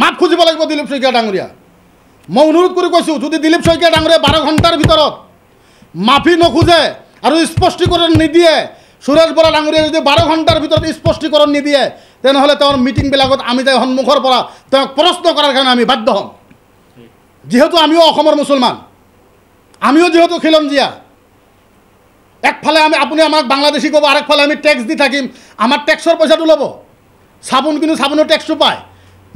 মাপ খুঁজিব লাগিব দিলীপ শইকীয়া ডাঙৰীয়া মই অনুৰোধ কৰি কৈছোঁ যদি দিলীপ শইকীয়া ডাঙৰীয়া বাৰ ঘণ্টাৰ ভিতৰত মাফি নোখোজে আৰু স্পষ্টীকৰণ নিদিয়ে সুৰেশ বৰা ডাঙৰীয়া যদি বাৰ ঘণ্টাৰ ভিতৰত স্পষ্টীকৰণ নিদিয়ে তেনেহ'লে তেওঁৰ মিটিংবিলাকত আমি যাই সন্মুখৰ পৰা তেওঁক প্ৰশ্ন কৰাৰ কাৰণে আমি বাধ্য হ'ম যিহেতু আমিও অসমৰ মুছলমান আমিও যিহেতু খিলঞ্জীয়া একফালে আমি আপুনি আমাক বাংলাদেশী ক'ব আৰু একফালে আমি টেক্স দি থাকিম আমাৰ টেক্সৰ পইচাটো ল'ব চাবোন কিন্তু চাবোনৰ টেক্সটো পায়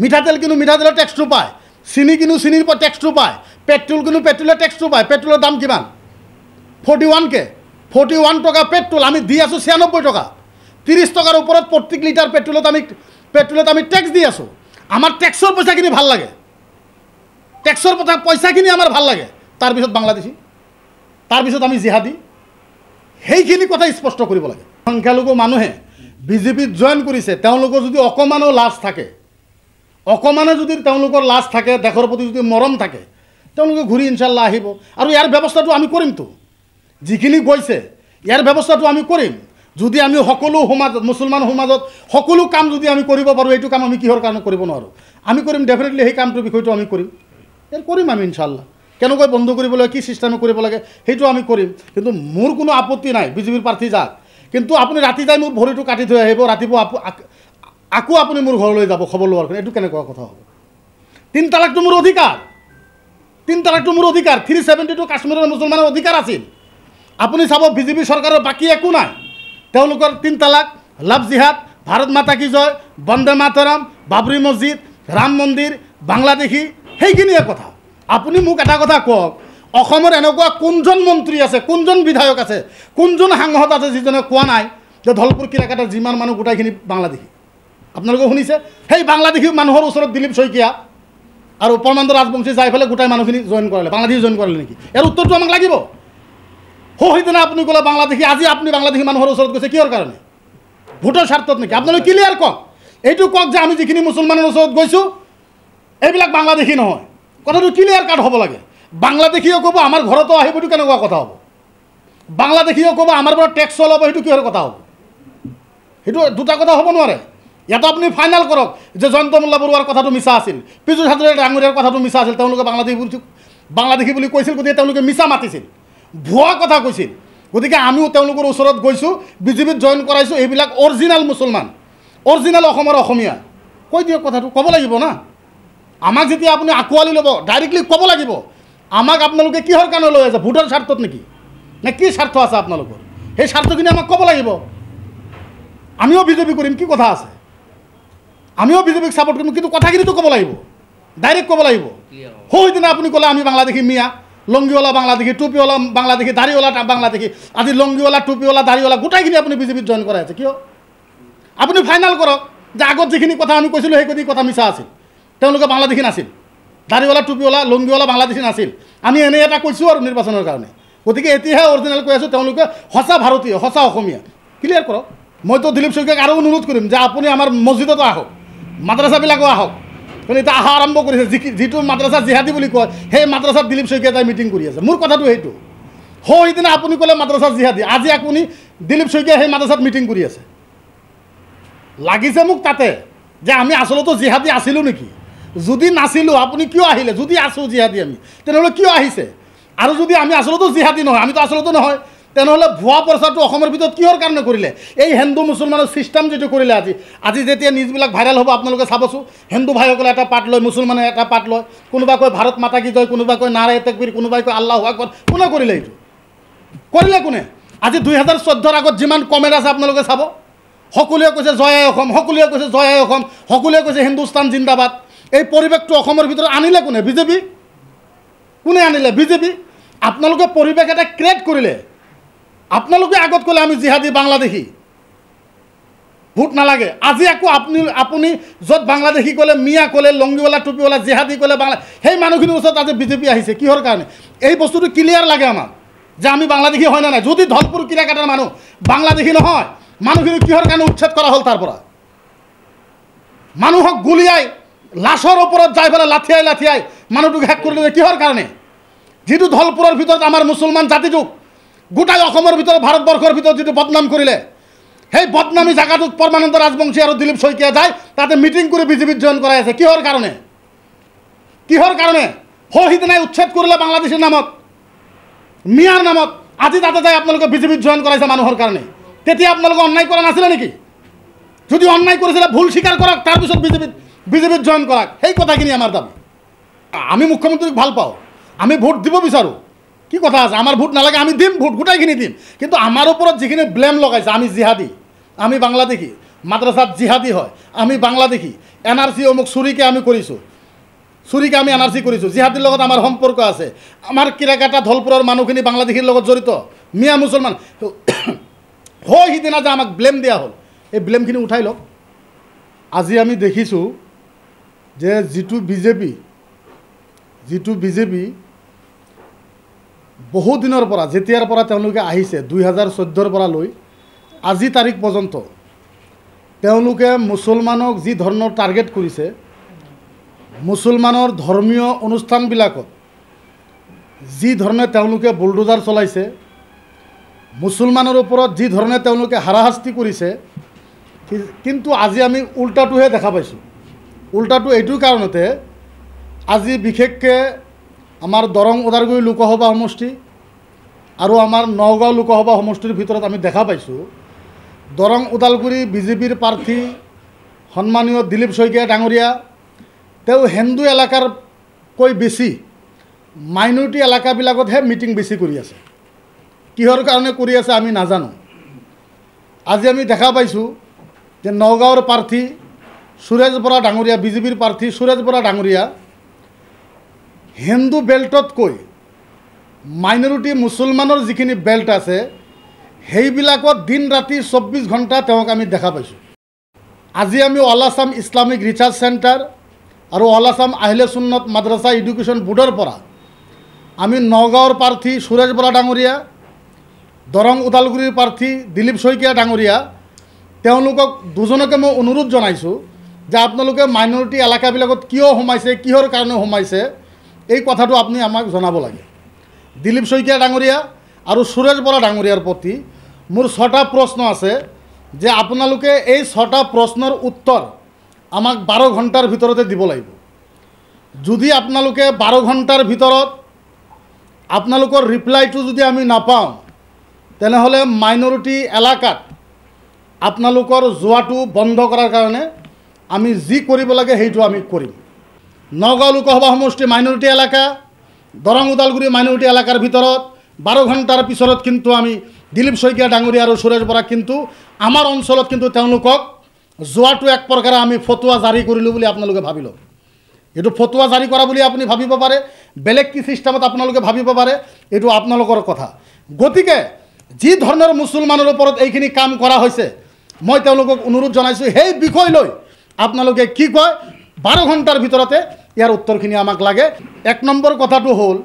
মিঠাতেল কিনো মিঠাতেলৰ টেক্সটো পায় চিনি কিনো চিনিৰ পৰা টেক্সটো পায় পেট্ৰল কিনো পেট্ৰলৰ টেক্সটো পায় পেট্ৰলৰ দাম কিমান ফৰ্টি ওৱানকৈ ফৰ্টি ওৱান টকা পেট্ৰল আমি দি আছোঁ ছিয়ানব্বৈ টকা ত্ৰিছ টকাৰ ওপৰত প্ৰত্যেক লিটাৰ পেট্ৰলত আমি পেট্ৰলত আমি টেক্স দি আছোঁ আমাৰ টেক্সৰ পইচাখিনি ভাল লাগে টেক্সৰ পইচা পইচাখিনি আমাৰ ভাল লাগে তাৰপিছত বাংলাদেশী তাৰপিছত আমি জিহাদী সেইখিনি কথা স্পষ্ট কৰিব লাগে সংখ্যালঘু মানুহে বিজেপিত জইন কৰিছে তেওঁলোকৰ যদি অকণমানো লাজ থাকে অকণমানে যদি তেওঁলোকৰ লাজ থাকে দেশৰ প্ৰতি যদি মৰম থাকে তেওঁলোকে ঘূৰি ইনশাল্লাহ আহিব আৰু ইয়াৰ ব্যৱস্থাটো আমি কৰিমতো যিখিনি গৈছে ইয়াৰ ব্যৱস্থাটো আমি কৰিম যদি আমি সকলো সমাজত মুছলমান সমাজত সকলো কাম যদি আমি কৰিব পাৰোঁ এইটো কাম আমি কিহৰ কাৰণে কৰিব নোৱাৰোঁ আমি কৰিম ডেফিনেটলি সেই কামটোৰ বিষয়টো আমি কৰিম ইয়াৰ কৰিম আমি ইনশাল্লাহ কেনেকৈ বন্ধ কৰিব লাগে কি চিষ্টেমে কৰিব লাগে সেইটো আমি কৰিম কিন্তু মোৰ কোনো আপত্তি নাই বিজেপিৰ প্ৰাৰ্থী যাক কিন্তু আপুনি ৰাতি যায় মোৰ ভৰিটো কাটি থৈ আহিব ৰাতিপুৱা আকৌ আপুনি মোৰ ঘৰলৈ যাব খবৰ লোৱাৰ কাৰণে এইটো কেনেকুৱা কথা হ'ব তিনি তালাকটো মোৰ অধিকাৰ তিনি তালাকটো মোৰ অধিকাৰ থ্ৰী ছেভেণ্টি টু কাশ্মীৰৰ মুছলমানৰ অধিকাৰ আছিল আপুনি চাব বি জে পি চৰকাৰৰ বাকী একো নাই তেওঁলোকৰ তিনি তালাক লাভ জিহাদ ভাৰত মাতা কি জয় বন্দে মাতৰাম বাবৰি মছজিদ ৰাম মন্দিৰ বাংলাদেশী সেইখিনিয়ে কথা আপুনি মোক এটা কথা কওক অসমৰ এনেকুৱা কোনজন মন্ত্ৰী আছে কোনজন বিধায়ক আছে কোনজন সাংসদ আছে যিজনে কোৱা নাই যে ধলপুৰ কিৰাকাটৰ যিমান মানুহ গোটেইখিনি বাংলাদেশী আপোনালোকে শুনিছে সেই বাংলাদেশী মানুহৰ ওচৰত দিলীপ শইকীয়া আৰু পৰমানন্দ ৰাজবংশী যাই পেলাই গোটাই মানুহখিনি জইন কৰালে বাংলাদেশী জইন কৰালে নেকি ইয়াৰ উত্তৰটো আমাক লাগিব সৌ সেইদিনা আপুনি ক'লে বাংলাদেশী আজি আপুনি বাংলাদেশী মানুহৰ ওচৰত গৈছে কিহৰ কাৰণে ভোটৰ স্বাৰ্থত নেকি আপোনালোকে ক্লিয়াৰ কওক এইটো কওক যে আমি যিখিনি মুছলমানৰ ওচৰত গৈছোঁ এইবিলাক বাংলাদেশী নহয় কথাটো ক্লিয়াৰ কাট হ'ব লাগে বাংলাদেশীয়ে ক'ব আমাৰ ঘৰতো আহিব এইটো কেনেকুৱা কথা হ'ব বাংলাদেশীয়ে ক'ব আমাৰ পৰা টেক্স চলাব সেইটো কিহৰ কথা হ'ব সেইটো দুটা কথা হ'ব নোৱাৰে ইয়াতো আপুনি ফাইনেল কৰক যে জয়ন্ত জয়ন্তমল্লা বৰুৱাৰ কথাটো মিছা আছিল পিজু ঠাকুৰীয়া ডাঙৰীয়াৰ কথাটো মিছা আছিল তেওঁলোকে বাংলাদেশী বুলি বাংলাদেশী বুলি কৈছিল গতিকে তেওঁলোকে মিছা মাতিছিল ভুৱা কথা কৈছিল গতিকে আমিও তেওঁলোকৰ ওচৰত গৈছোঁ বিজেপিত জইন কৰাইছোঁ এইবিলাক অৰিজিনেল মুছলমান অৰিজিনেল অসমৰ অসমীয়া কৈ দিয়ক কথাটো ক'ব লাগিব না আমাক যেতিয়া আপুনি আঁকোৱালি ল'ব ডাইৰেক্টলি ক'ব লাগিব আমাক আপোনালোকে কিহৰ কাৰণে লৈ আছে ভোটৰ স্বাৰ্থত নেকি নে কি স্বাৰ্থ আছে আপোনালোকৰ সেই স্বাৰ্থখিনি আমাক ক'ব লাগিব আমিও বিজেপি কৰিম কি কথা আছে আমিও বিজেপিক ছাপোৰ্ট কৰিম কিন্তু কথাখিনিতো ক'ব লাগিব ডাইৰেক্ট ক'ব লাগিব দিনা আপুনি ক'লে আমি বাংলাদেশী মিয়া লংগিৱালা বাংলাদেশী টুপিৱলা বাংলাদেশী দাড়িৱালা বাংলাদেশী আজি লংগিৱালা টুপিৱলা দাড়িৱালা গোটেইখিনি আপুনি বিজেপিত জইন কৰাই আছে কিয় আপুনি ফাইনেল কৰক যে আগত যিখিনি কথা আমি কৈছিলোঁ সেইখিনি কথা মিছা আছিল তেওঁলোকে বাংলাদেশী নাছিল দাড়িৱালা টুপিৱালা লংগিৱালা বাংলাদেশী নাছিল আমি এনে এটা কৈছোঁ আৰু নিৰ্বাচনৰ কাৰণে গতিকে এতিয়াহে অৰিজিনেল কৈ আছোঁ তেওঁলোকে সঁচা ভাৰতীয় সঁচা অসমীয়া ক্লিয়াৰ কৰক মইতো দিলীপ শইকীয়াক আৰু অনুৰোধ কৰিম যে আপুনি আমাৰ মছজিদতো আহক মাদ্ৰাছাবিলাকো আহক কিন্তু এতিয়া অহা আৰম্ভ কৰিছে যি যিটো মাদ্ৰাছা জিহাদী বুলি কয় সেই মাদ্ৰাছাত দিলীপ শইকীয়াই তাই মিটিং কৰি আছে মোৰ কথাটো সেইটো হয় সেইদিনা আপুনি ক'লে মাদ্ৰাছা জিহাদী আজি আপুনি দিলীপ শইকীয়াই সেই মাদ্ৰাছাত মিটিং কৰি আছে লাগিছে মোক তাতে যে আমি আচলতে জিহাদী আছিলোঁ নেকি যদি নাছিলোঁ আপুনি কিয় আহিলে যদি আছোঁ জিহাদী আমি তেনেহ'লে কিয় আহিছে আৰু যদি আমি আচলতে জিহাদী নহয় আমিতো আচলতে নহয় তেনেহ'লে ভুৱা প্ৰচাৰটো অসমৰ ভিতৰত কিহৰ কাৰণে কৰিলে এই হিন্দু মুছলমানৰ ছিষ্টেম যিটো কৰিলে আজি আজি যেতিয়া নিউজবিলাক ভাইৰেল হব আপোনালোকে চাবচোন হিন্দু ভাইসকলে এটা পাট লয় মুছলমানে এটা পাট লয় কোনোবা কয় ভারত মাতা কি জয় কোনোবা কয় নারায় তেকবির কোনোবাই কয় আল্লাহ হওয়া কত কোনে কৰিলে এইটো কৰিলে কোনে আজি দুই হাজাৰ চোদ্দৰ আগত যিমান কমেণ্ট আছে আপোনালোকে চাব সকলোৱে কৈছে জয় আই অসম সকলোৱে কৈছে জয় আই অসম সকলোৱে কৈছে হিন্দুস্তান জিন্দাবাদ এই পৰিৱেশটো অসমৰ ভিতৰত আনিলে কোনে বিজেপি কোনে আনিলে বিজেপি আপোনালোকে পৰিৱেশ এটা ক্ৰিয়েট কৰিলে আপোনালোকে আগত ক'লে আমি জিহাদী বাংলাদেশী ভোট নালাগে আজি আকৌ আপুনি আপুনি য'ত বাংলাদেশী ক'লে মিয়া ক'লে লংগিৱালা টুপিৱালা জিহাদী ক'লে বাংলা সেই মানুহখিনিৰ ওচৰত আজি বিজেপি আহিছে কিহৰ কাৰণে এই বস্তুটো ক্লিয়াৰ লাগে আমাক যে আমি বাংলাদেশী হয় নে নাই যদি ধলপুৰ কিৰাকাটাৰ মানুহ বাংলাদেশী নহয় মানুহখিনি কিহৰ কাৰণে উচ্ছেদ কৰা হ'ল তাৰ পৰা মানুহক গুলিয়াই লাছৰ ওপৰত যাই পেলাই লাঠিয়াই লাঠিয়াই মানুহটোক শেষ কৰি দিলে কিহৰ কাৰণে যিটো ধলপুৰৰ ভিতৰত আমাৰ মুছলমান জাতিটোক গোটাই অসমৰ ভিতৰত ভাৰতবৰ্ষৰ ভিতৰত যিটো বদনাম কৰিলে সেই বদনামী জায়গাটোক পরমানন্দ ৰাজবংশী আৰু দিলীপ শইকীয়া যায় তাতে মিটিং কৰি বিজেপিত জইন কৰাই আছে কিহৰ কাৰণে কিহৰ কাৰণে সৌ সিদিনাই উচ্ছেদ কৰিলে বাংলাদেশীৰ নামত মিয়াৰ নামত আজি তাতে যায় আপোনালোকে বিজেপিত জইন কৰাইছে মানুহৰ কাৰণে তেতিয়া আপোনালোকে অন্যায় কৰা নাছিলে নেকি যদি অন্যায় কৰিছিলে ভুল স্বীকাৰ কৰক তাৰপিছত বিজেপিত বিজেপিত জইন কৰক সেই কথাখিনি আমাৰ দাবী আমি মুখ্যমন্ত্ৰীক ভাল পাওঁ আমি ভোট দিব বিচাৰোঁ কি কথা আছে আমাৰ ভোট নালাগে আমি দিম ভোট গোটেইখিনি দিম কিন্তু আমাৰ ওপৰত যিখিনি ব্লেম লগাইছে আমি জিহাদী আমি বাংলাদেশী মাদ্ৰাছাত জিহাদী হয় আমি বাংলাদেশী এন আৰ চি অমুক চুৰিকে আমি কৰিছোঁ চুৰিকে আমি এন আৰ চি কৰিছোঁ জিহাদীৰ লগত আমাৰ সম্পৰ্ক আছে আমাৰ কিৰাকাটা ধলপুৰৰ মানুহখিনি বাংলাদেশীৰ লগত জড়িত মিয়া মুছলমান হয় সিদিনা যে আমাক ব্লেম দিয়া হ'ল এই ব্লেমখিনি উঠাই লওক আজি আমি দেখিছোঁ যে যিটো বিজেপি যিটো বিজেপি বহু দিনৰ পৰা যেতিয়াৰ পৰা তেওঁলোকে আহিছে দুই হাজাৰ চৈধ্যৰ পৰা লৈ আজি তাৰিখ পৰ্যন্ত তেওঁলোকে মুছলমানক যি ধৰণৰ টাৰ্গেট কৰিছে মুছলমানৰ ধৰ্মীয় অনুষ্ঠানবিলাকত যি ধৰণে তেওঁলোকে বুলডোজাৰ চলাইছে মুছলমানৰ ওপৰত যি ধৰণে তেওঁলোকে হাৰাশাস্তি কৰিছে কিন্তু আজি আমি উল্টাটোহে দেখা পাইছোঁ উল্টাটো এইটো কাৰণতে আজি বিশেষকৈ আমাৰ দৰং ওদালগুৰি লোকসভা সমষ্টি আৰু আমাৰ নগাঁও লোকসভা সমষ্টিৰ ভিতৰত আমি দেখা পাইছোঁ দৰং ওদালগুৰি বিজেপিৰ প্ৰাৰ্থী সন্মানীয় দিলীপ শইকীয়া ডাঙৰীয়া তেওঁ হিন্দু এলেকাৰকৈ বেছি মাইনৰিটি এলেকাবিলাকতহে মিটিং বেছি কৰি আছে কিহৰ কাৰণে কৰি আছে আমি নাজানো আজি আমি দেখা পাইছোঁ যে নগাঁৱৰ প্ৰাৰ্থী সুৰেশ বৰা ডাঙৰীয়া বিজেপিৰ প্ৰাৰ্থী সুৰেশ বৰা ডাঙৰীয়া হিন্দু বেল্টতকৈ মাইনৰিটি মুছলমানৰ যিখিনি বেল্ট আছে সেইবিলাকত দিন ৰাতি চৌব্বিছ ঘণ্টা তেওঁক আমি দেখা পাইছোঁ আজি আমি all Assam Islamic research centre আৰু অল আছাম আহিলে চুন্নত মাদ্ৰাছা এডুকেশ্যন বোৰ্ডৰ পৰা আমি নগাঁৱৰ প্ৰাৰ্থী সুৰেশ বৰা ডাঙৰীয়া দৰং ওদালগুৰিৰ প্ৰাৰ্থী দিলীপ শইকীয়া ডাঙৰীয়া তেওঁলোকক দুজনকে মই অনুৰোধ জনাইছোঁ যে আপোনালোকে মাইনৰিটি এলেকাবিলাকত কিয় সোমাইছে কিহৰ কাৰণে সোমাইছে এই কথাটো আপুনি আমাক জনাব লাগে দিলীপ শইকীয়া ডাঙৰীয়া আৰু সুৰেশ বৰা ডাঙৰীয়াৰ প্ৰতি মোৰ ছটা প্ৰশ্ন আছে যে আপোনালোকে এই ছটা প্ৰশ্নৰ উত্তৰ আমাক বাৰ ঘণ্টাৰ ভিতৰতে দিব লাগিব যদি আপোনালোকে বাৰ ঘণ্টাৰ ভিতৰত আপোনালোকৰ ৰিপ্লাইটো যদি আমি নাপাওঁ তেনেহ'লে মাইনৰিটি এলেকাত আপোনালোকৰ যোৱাটো বন্ধ কৰাৰ কাৰণে আমি যি কৰিব লাগে সেইটো আমি কৰিম নগাঁও লোকসভা সমষ্টি মাইনৰিটি এলেকা দৰং ওদালগুৰি মাইনৰিটি এলেকাৰ ভিতৰত বাৰ ঘণ্টাৰ পিছত কিন্তু আমি দিলীপ শইকীয়া ডাঙৰীয়া আৰু সুৰেশ বৰাক কিন্তু আমাৰ অঞ্চলত কিন্তু তেওঁলোকক যোৱাটো এক প্ৰকাৰে আমি ফটুয়া জাৰি কৰলো বলে আপনাৰ ভাবিল এইটো ফটোৱা জাৰি কৰা বুলি আপুনি ভাবিব পাৰে বেলেগ কি সিস্টেমত আপোনালোকে ভাবিব পাৰে এইটো আপোনালোকৰ কথা গতিকে যি ধৰণৰ মুছলমানৰ ওপৰত এইখিনি কাম কৰা হৈছে মই তেওঁলোকক অনুৰোধ জনাইছোঁ সেই বিষয় লৈ আপোনালোকে কি কয় বাৰ ঘণ্টাৰ ভিতৰতে ইয়াৰ উত্তৰখিনি আমাক লাগে এক নম্বৰ কথাটো হ'ল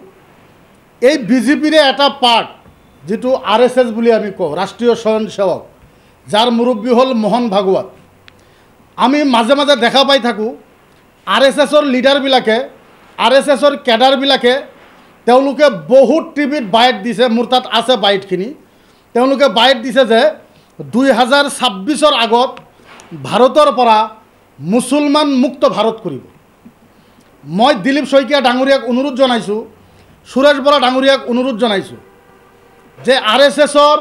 এই বিজেপিৰে এটা পাৰ্ট যিটো আৰ এছ এছ বুলি আমি কওঁ ৰাষ্ট্ৰীয় স্বয়ংসেৱক যাৰ মুৰব্বী হ'ল মোহন ভাগৱত আমি মাজে মাজে দেখা পাই থাকোঁ আৰ এছ এছৰ লিডাৰবিলাকে আৰ এছ এছৰ কেডাৰবিলাকে তেওঁলোকে বহুত টিভিত বাইট দিছে মোৰ তাত আছে বাইটখিনি তেওঁলোকে বাইট দিছে যে দুই হাজাৰ ছাব্বিছৰ আগত ভাৰতৰ পৰা মুছলমান মুক্ত ভাৰত কৰিব মই দিলীপ শইকীয়া ডাঙৰীয়াক অনুৰোধ জনাইছোঁ সুৰেশ বৰা ডাঙৰীয়াক অনুৰোধ জনাইছোঁ যে আৰ এছ এছৰ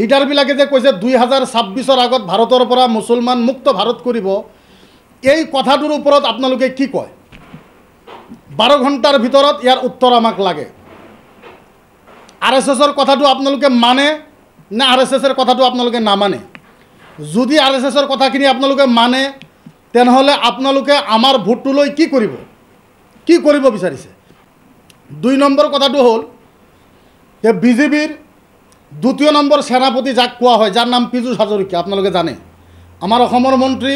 লিডাৰবিলাকে যে কৈছে দুই হাজাৰ ছাব্বিছৰ আগত ভাৰতৰ পৰা মুছলমান মুক্ত ভাৰত কৰিব এই কথাটোৰ ওপৰত আপোনালোকে কি কয় বাৰ ঘণ্টাৰ ভিতৰত ইয়াৰ উত্তৰ আমাক লাগে আৰ এছ এছৰ কথাটো আপোনালোকে মানে নে আৰ এছ এছৰ কথাটো আপোনালোকে নামানে যদি আৰ এছ এছৰ কথাখিনি আপোনালোকে মানে তেনেহ'লে আপোনালোকে আমাৰ ভোটটো লৈ কি কৰিব কি কৰিব বিচাৰিছে দুই নম্বৰ কথাটো হ'ল যে বিজেপিৰ দ্বিতীয় নম্বৰ সেনাপতি যাক কোৱা হয় যাৰ নাম পীযুষ হাজৰিকা আপোনালোকে জানে আমাৰ অসমৰ মন্ত্ৰী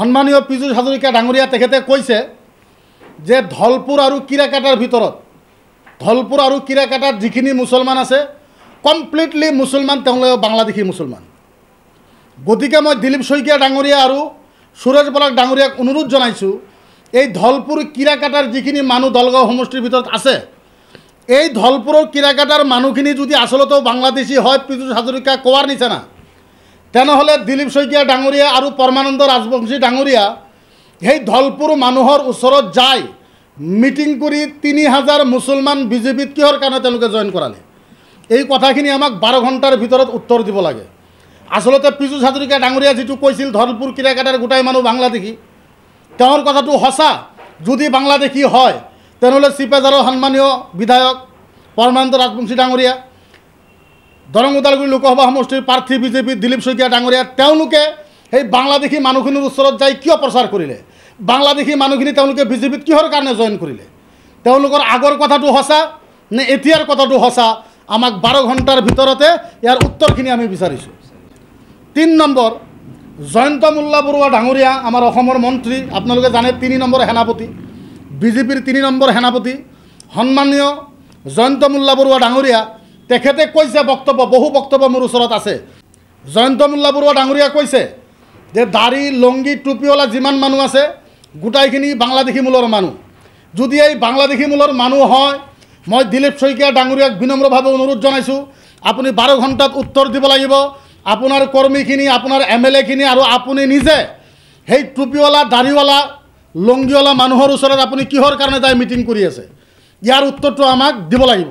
সন্মানীয় পীযুষ হাজৰিকা ডাঙৰীয়া তেখেতে কৈছে যে ধলপুৰ আৰু কিৰাকাটাৰ ভিতৰত ধলপুৰ আৰু কিৰাকাটাৰ যিখিনি মুছলমান আছে কমপ্লিটলি মুছলমান তেওঁলোকে বাংলাদেশী মুছলমান গতিকে মই দিলীপ শইকীয়া ডাঙৰীয়া আৰু সূৰজ বলাক ডাঙৰীয়াক অনুৰোধ জনাইছোঁ এই ধলপুৰ কিৰাকাটাৰ যিখিনি মানুহ দলগাঁও সমষ্টিৰ ভিতৰত আছে এই ধলপুৰৰ কিৰাকাটাৰ মানুহখিনি যদি আচলতেও বাংলাদেশী হয় পীতোষ হাজৰিকা কোৱাৰ নিচিনা তেনেহ'লে দিলীপ শইকীয়া ডাঙৰীয়া আৰু পৰমানন্দ ৰাজবংশী ডাঙৰীয়া সেই ধলপুৰ মানুহৰ ওচৰত যায় মিটিং কৰি তিনি হাজাৰ মুছলমান বিজেপিত কিহৰ কাৰণে তেওঁলোকে জইন কৰালে এই কথাখিনি আমাক বাৰ ঘণ্টাৰ ভিতৰত উত্তৰ দিব লাগে আচলতে পীযুষ হাজৰিকা ডাঙৰীয়া যিটো কৈছিল ধৰলপুৰ কিৰাকাটাৰ গোটাই মানুহ বাংলাদেশী তেওঁৰ কথাটো সঁচা যদি বাংলাদেশী হয় তেনেহ'লে চিপেজাৰৰ সন্মানীয় বিধায়ক পৰমানন্দ ৰাজবংশী ডাঙৰীয়া দৰং ওদালগুৰি লোকসভা সমষ্টিৰ প্ৰাৰ্থী বিজেপি দিলীপ শইকীয়া ডাঙৰীয়া তেওঁলোকে সেই বাংলাদেশী মানুহখিনিৰ ওচৰত যাই কিয় প্ৰচাৰ কৰিলে বাংলাদেশী মানুহখিনি তেওঁলোকে বিজেপিত কিহৰ কাৰণে জইন কৰিলে তেওঁলোকৰ আগৰ কথাটো সঁচা নে এতিয়াৰ কথাটো সঁচা আমাক বাৰ ঘণ্টাৰ ভিতৰতে ইয়াৰ উত্তৰখিনি আমি বিচাৰিছোঁ তিনি নম্বৰ জয়ন্ত মোল্লা বৰুৱা ডাঙৰীয়া আমাৰ অসমৰ মন্ত্ৰী আপোনালোকে জানে তিনি নম্বৰ সেনাপতি বিজেপিৰ তিনি নম্বৰ সেনাপতি সন্মানীয় জয়ন্ত মোল্লা বৰুৱা ডাঙৰীয়া তেখেতে কৈছে বক্তব্য বহু বক্তব্য মোৰ ওচৰত আছে জয়ন্ত মোল্লা বৰুৱা ডাঙৰীয়া কৈছে যে দাড়ি লংগী টুপিৱলা যিমান মানুহ আছে গোটাইখিনি বাংলাদেশী মূলৰ মানুহ যদি এই বাংলাদেশী মূলৰ মানুহ হয় মই দিলীপ শইকীয়া ডাঙৰীয়াক বিনম্ৰভাৱে অনুৰোধ জনাইছোঁ আপুনি বাৰ ঘণ্টাত উত্তৰ দিব লাগিব আপোনাৰ কৰ্মীখিনি আপোনাৰ এম এল এখিনি আৰু আপুনি নিজে সেই টুপিৱালা দাড়িৱালা লুংগিৱালা মানুহৰ ওচৰত আপুনি কিহৰ কাৰণে যায় মিটিং কৰি আছে ইয়াৰ উত্তৰটো আমাক দিব লাগিব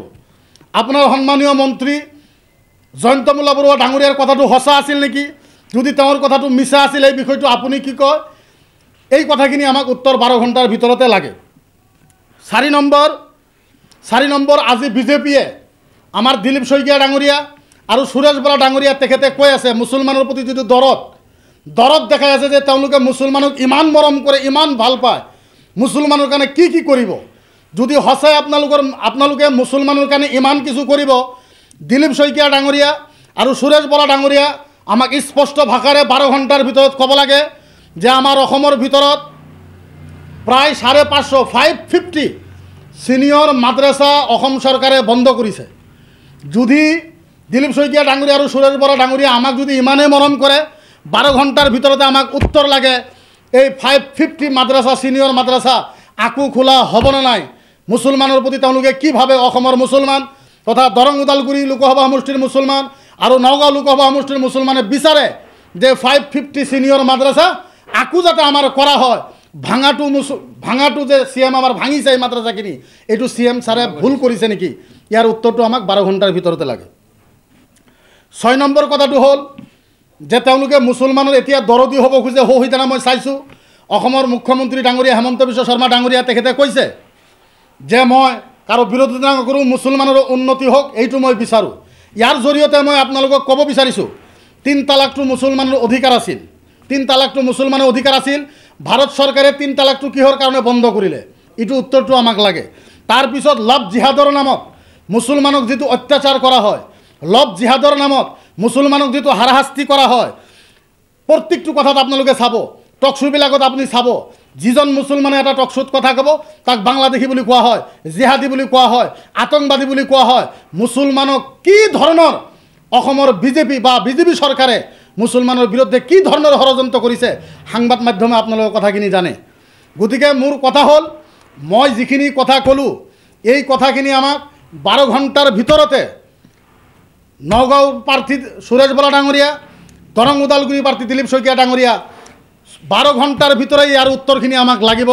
আপোনাৰ সন্মানীয় মন্ত্ৰী জয়ন্তমূলা বৰুৱা ডাঙৰীয়াৰ কথাটো সঁচা আছিল নেকি যদি তেওঁৰ কথাটো মিছা আছিল এই বিষয়টো আপুনি কি কয় এই কথাখিনি আমাক উত্তৰ বাৰ ঘণ্টাৰ ভিতৰতে লাগে চাৰি নম্বৰ চাৰি নম্বৰ আজি বিজেপিয়ে আমাৰ দিলীপ শইকীয়া ডাঙৰীয়া আর সুরেশ বৰা ডাঙৰীয়া তেখেতে কৈ আছে মুছলমানৰ প্ৰতি যিটো দৰদ দৰদ দেখাই আছে যে তেওঁলোকে মুছলমানক ইমান মৰম কৰে ইমান ভাল পায় মুছলমানৰ কাৰণে কি কি কৰিব যদি সঁচাই আপোনালোকৰ আপোনালোকে মুছলমানৰ কাৰণে ইমান কিছু কৰিব দিলীপ শইকীয়া ডাঙৰীয়া আৰু সুৰেশ বৰা ডাঙৰীয়া আমাক স্পষ্ট ভাষাৰে বাৰ ঘণ্টাৰ ভিতৰত ক'ব লাগে যে আমাৰ অসমৰ ভিতৰত প্ৰায় চাৰে পাঁচশ ফাইভ ফিফটি ছিনিয়ৰ মাদ্ৰাছা অসম চৰকাৰে বন্ধ কৰিছে যদি দিলীপ শইকীয়া ডাঙৰীয়া আৰু সুৰেশ বৰা ডাঙৰীয়া আমাক যদি ইমানেই মৰম কৰে বাৰ ঘণ্টাৰ ভিতৰতে আমাক উত্তৰ লাগে এই ফাইভ ফিফটি মাদ্ৰাছা ছিনিয়ৰ মাদ্ৰাছা আকৌ খোলা হ'বনে নাই মুছলমানৰ প্ৰতি তেওঁলোকে কি ভাবে অসমৰ মুছলমান তথা দৰং ওদালগুৰি লোকসভা সমষ্টিৰ মুছলমান আৰু নগাঁও লোকসভা সমষ্টিৰ মুছলমানে বিচাৰে যে ফাইভ ফিফটি ছিনিয়ৰ মাদ্ৰাছা আকৌ যাতে আমাৰ কৰা হয় ভাঙাটো মুছল ভাঙাটো যে চি এম আমাৰ ভাঙিছে এই মাদ্ৰাছাখিনি এইটো চি এম ছাৰে ভুল কৰিছে নেকি ইয়াৰ উত্তৰটো আমাক বাৰ ঘণ্টাৰ ভিতৰতে লাগে ছয় নম্বৰ কথাটো হ'ল যে তেওঁলোকে মুছলমানৰ এতিয়া দৰদী হ'ব খোজে সৌ সিদিনা মই চাইছোঁ অসমৰ মুখ্যমন্ত্ৰী ডাঙৰীয়া হেমন্ত বিশ্ব শৰ্মা ডাঙৰীয়া তেখেতে কৈছে যে মই কাৰো বিৰোধিতা নকৰোঁ মুছলমানৰ উন্নতি হওক এইটো মই বিচাৰোঁ ইয়াৰ জৰিয়তে মই আপোনালোকক ক'ব বিচাৰিছোঁ তিনি তালাকটো মুছলমানৰ অধিকাৰ আছিল তিনি তালাকটো মুছলমানৰ অধিকাৰ আছিল ভাৰত চৰকাৰে তিনি তালাকটো কিহৰ কাৰণে বন্ধ কৰিলে এইটো উত্তৰটো আমাক লাগে তাৰপিছত লাভ জিহাদৰ নামত মুছলমানক যিটো অত্যাচাৰ কৰা হয় লভ জিহাদৰ নামত মুছলমানক যিটো হাৰাশাস্তি কৰা হয় প্ৰত্যেকটো কথাত আপোনালোকে চাব টকশ্বুবিলাকত আপুনি চাব যিজন মুছলমানে এটা টকশ্বুত কথা ক'ব তাক বাংলাদেশী বুলি কোৱা হয় জিহাদী বুলি কোৱা হয় আতংকবাদী বুলি কোৱা হয় মুছলমানক কি ধৰণৰ অসমৰ বিজেপি বা বিজেপি চৰকাৰে মুছলমানৰ বিৰুদ্ধে কি ধৰণৰ ষড়যন্ত্ৰ কৰিছে সাংবাদ মাধ্যমে আপোনালোকৰ কথাখিনি জানে গতিকে মোৰ কথা হ'ল মই যিখিনি কথা ক'লোঁ এই কথাখিনি আমাক বাৰ ঘণ্টাৰ ভিতৰতে নগাঁও প্ৰাৰ্থী সুৰেশ বৰা ডাঙৰীয়া দৰং ওদালগুৰি প্ৰাৰ্থী দিলীপ শইকীয়া ডাঙৰীয়া বাৰ ঘণ্টাৰ ভিতৰত ইয়াৰ উত্তৰখিনি আমাক লাগিব